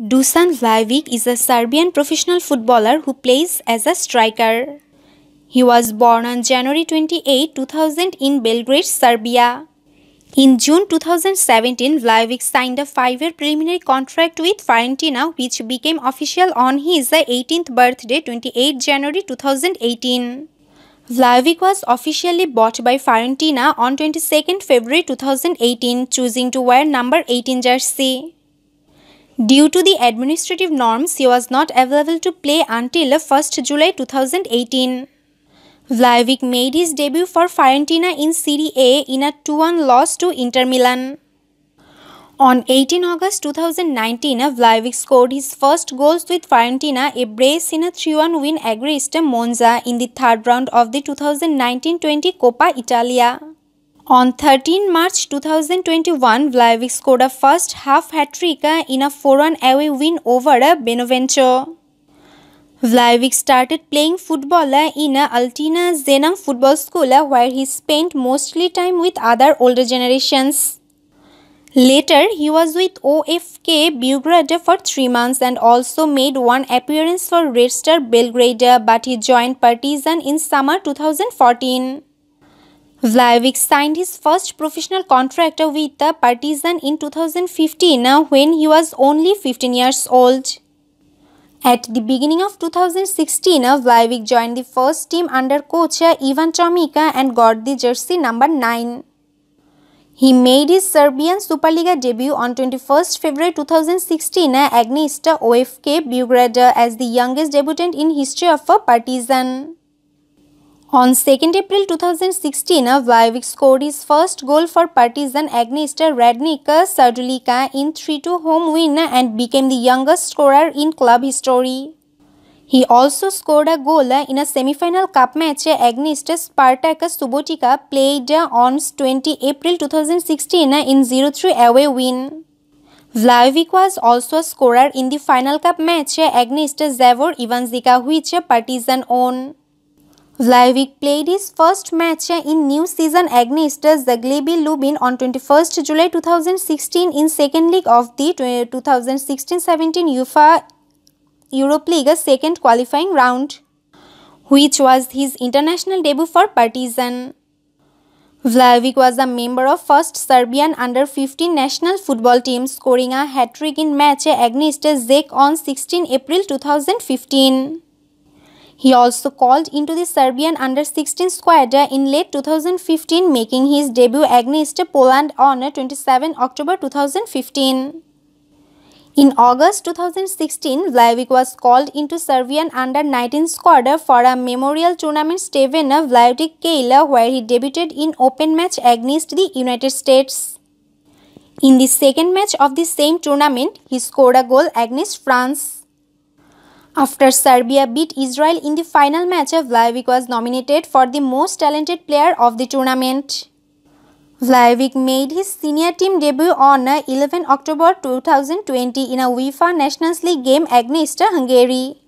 Dusan Vlahovic is a Serbian professional footballer who plays as a striker. He was born on January 28, 2000 in Belgrade, Serbia. In June 2017, Vlahovic signed a five-year preliminary contract with Fiorentina, which became official on his 18th birthday, 28 January 2018. Vlahovic was officially bought by Fiorentina on 22 February 2018, choosing to wear number 18 jersey. Due to the administrative norms, he was not available to play until 1st July 2018. Vlahovic made his debut for Fiorentina in Serie A in a 2-1 loss to Inter Milan. On 18 August 2019, Vlahovic scored his first goals with Fiorentina, a brace in a 3-1 win against Monza in the third round of the 2019-20 Coppa Italia. On 13 March 2021, Vlaevic scored a first half hat-trick uh, in a 4-1 away win over uh, Benevento. Vlaevic started playing football uh, in Altina Zenang Football School where he spent mostly time with other older generations. Later, he was with OFK Belgrade for three months and also made one appearance for Red Star Belgrade but he joined Partizan in summer 2014. Vlaevic signed his first professional contract with the Partizan in 2015 uh, when he was only 15 years old. At the beginning of 2016, uh, Vlaevic joined the first team under coach uh, Ivan Chomica and got the jersey number 9. He made his Serbian Superliga debut on 21st February 2016 against OFK Beograd as the youngest debutant in history of Partizan. On 2nd April 2016, Vivek scored his first goal for Partizan against Radnika Sadulika in 3-2 home win and became the youngest scorer in club history. He also scored a goal in a semi-final cup match against Spartak Subotica played on 20 April 2016 in 0-3 away win. Vlaovic was also a scorer in the final cup match against Zavor Ivanzika which Partizan won. Vlahovic played his first match in new season against Zaglebi Lubin on 21st July 2016 in second leg of the 2016-17 UEFA Europe League second qualifying round, which was his international debut for Partizan. Vlahovic was a member of first Serbian under-15 national football team, scoring a hat-trick in match against Zek on 16 April 2015. He also called into the Serbian under-16 squad uh, in late 2015 making his debut against Poland on uh, 27 October 2015. In August 2016, Vlahovic was called into Serbian under-19 squad uh, for a memorial tournament Stevena Vlahovic Kela where he debuted in open match against the United States. In the second match of the same tournament, he scored a goal against France. After Serbia beat Israel in the final match, Vlahovic was nominated for the most talented player of the tournament. Vlahovic made his senior team debut on 11 October 2020 in a UEFA Nations League game against Hungary.